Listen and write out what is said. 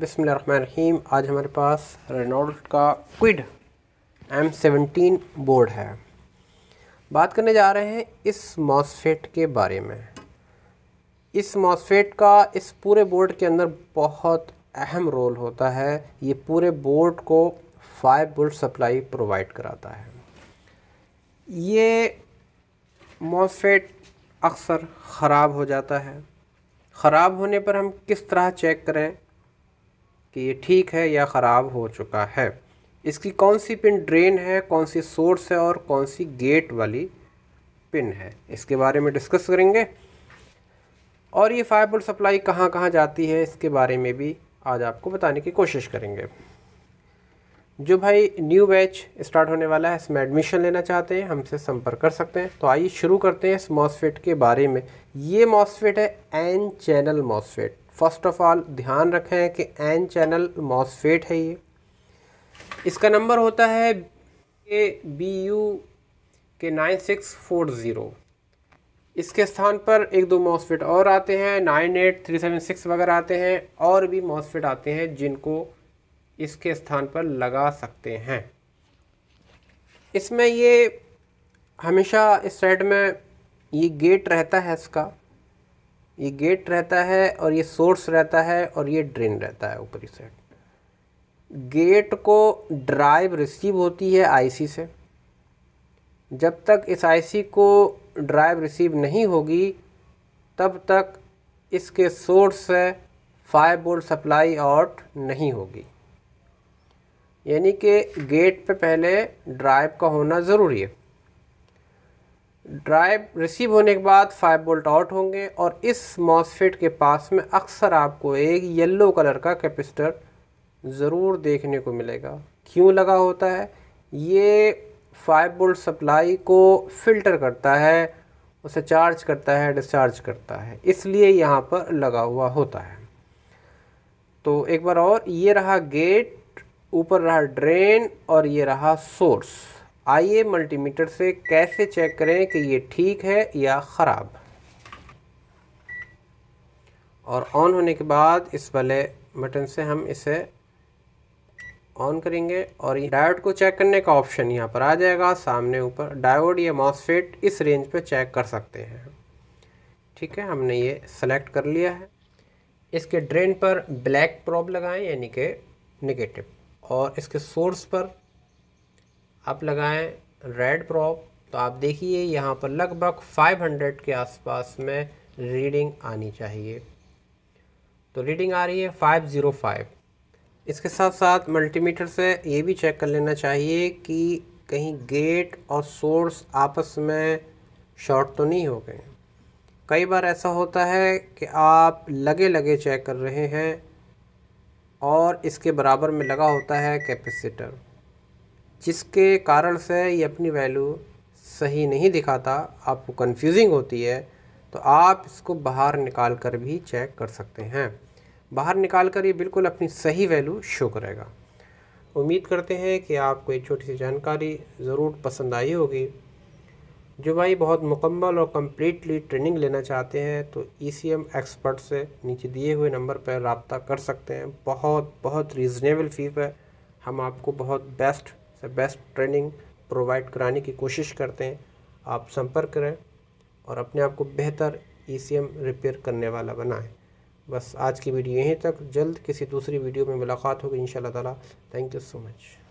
बिसमीम आज हमारे पास रेनोल्ड का क्विड एम सेवनटीन बोर्ड है बात करने जा रहे हैं इस मॉसफेट के बारे में इस मॉसफेट का इस पूरे बोर्ड के अंदर बहुत अहम रोल होता है ये पूरे बोर्ड को फाइव बोल्ट सप्लाई प्रोवाइड कराता है ये मॉसफेट अक्सर ख़राब हो जाता है ख़राब होने पर हम किस तरह चेक करें कि ये ठीक है या ख़राब हो चुका है इसकी कौन सी पिन ड्रेन है कौन सी सोर्स है और कौन सी गेट वाली पिन है इसके बारे में डिस्कस करेंगे और ये फाइबर सप्लाई कहाँ कहाँ जाती है इसके बारे में भी आज आपको बताने की कोशिश करेंगे जो भाई न्यू बैच स्टार्ट होने वाला है इसमें एडमिशन लेना चाहते हैं हमसे संपर्क कर सकते हैं तो आइए शुरू करते हैं इस मॉसफेट के बारे में ये मॉसफेट है N channel MOSFET first of all ध्यान रखें कि एन चैनल मॉसफेट है ये इसका नंबर होता है A B U K nine six four zero इसके स्थान पर एक दो मॉसफेट और आते हैं nine eight three seven six वगैरह आते हैं और भी मॉसफेट आते हैं जिनको इसके स्थान पर लगा सकते हैं इसमें ये हमेशा इस साइड में ये गेट रहता है इसका ये गेट रहता है और ये सोर्स रहता है और ये ड्रेन रहता है ऊपरी साइड गेट को ड्राइव रिसीव होती है आईसी से जब तक इस आईसी को ड्राइव रिसीव नहीं होगी तब तक इसके सोर्स से फाइव बोल्ट सप्लाई आउट नहीं होगी यानी कि गेट पे पहले ड्राइव का होना ज़रूरी है ड्राइव रिसीव होने के बाद फाइव बोल्ट आउट होंगे और इस मॉसफेट के पास में अक्सर आपको एक येलो कलर का कैपेसिटर ज़रूर देखने को मिलेगा क्यों लगा होता है ये फाइव बोल्ट सप्लाई को फिल्टर करता है उसे चार्ज करता है डिस्चार्ज करता है इसलिए यहाँ पर लगा हुआ होता है तो एक बार और ये रहा गेट ऊपर रहा ड्रेन और ये रहा सोर्स आइए मल्टीमीटर से कैसे चेक करें कि ये ठीक है या ख़राब और ऑन होने के बाद इस वाले बटन से हम इसे ऑन करेंगे और ये डायोड को चेक करने का ऑप्शन यहाँ पर आ जाएगा सामने ऊपर डायोड या मॉसफेट इस रेंज पर चेक कर सकते हैं ठीक है हमने ये सेलेक्ट कर लिया है इसके ड्रेन पर ब्लैक प्रॉब लगाएं यानी कि निगेटिव और इसके सोर्स पर आप लगाएं रेड प्रॉप तो आप देखिए यहाँ पर लगभग 500 के आसपास में रीडिंग आनी चाहिए तो रीडिंग आ रही है 505 इसके साथ साथ मल्टीमीटर से ये भी चेक कर लेना चाहिए कि कहीं गेट और सोर्स आपस में शॉर्ट तो नहीं हो गए कई बार ऐसा होता है कि आप लगे लगे चेक कर रहे हैं और इसके बराबर में लगा होता है कैपेसिटर जिसके कारण से ये अपनी वैल्यू सही नहीं दिखाता आपको कंफ्यूजिंग होती है तो आप इसको बाहर निकाल कर भी चेक कर सकते हैं बाहर निकाल कर ये बिल्कुल अपनी सही वैल्यू शो करेगा उम्मीद करते हैं कि आपको ये छोटी सी जानकारी ज़रूर पसंद आई होगी जो भाई बहुत मुकम्मल और कम्प्लीटली ट्रेनिंग लेना चाहते हैं तो ई सी एम एक्सपर्ट से नीचे दिए हुए नंबर पर रबता कर सकते हैं बहुत बहुत रीज़नेबल फ़ी पर हम आपको बहुत बेस्ट बेस्ट ट्रेनिंग प्रोवाइड कराने की कोशिश करते हैं आप संपर्क करें और अपने आप को बेहतर ई e रिपेयर करने वाला बनाएं बस आज की वीडियो यहीं तक जल्द किसी दूसरी वीडियो में मुलाकात होगी इन ताला थैंक यू सो मच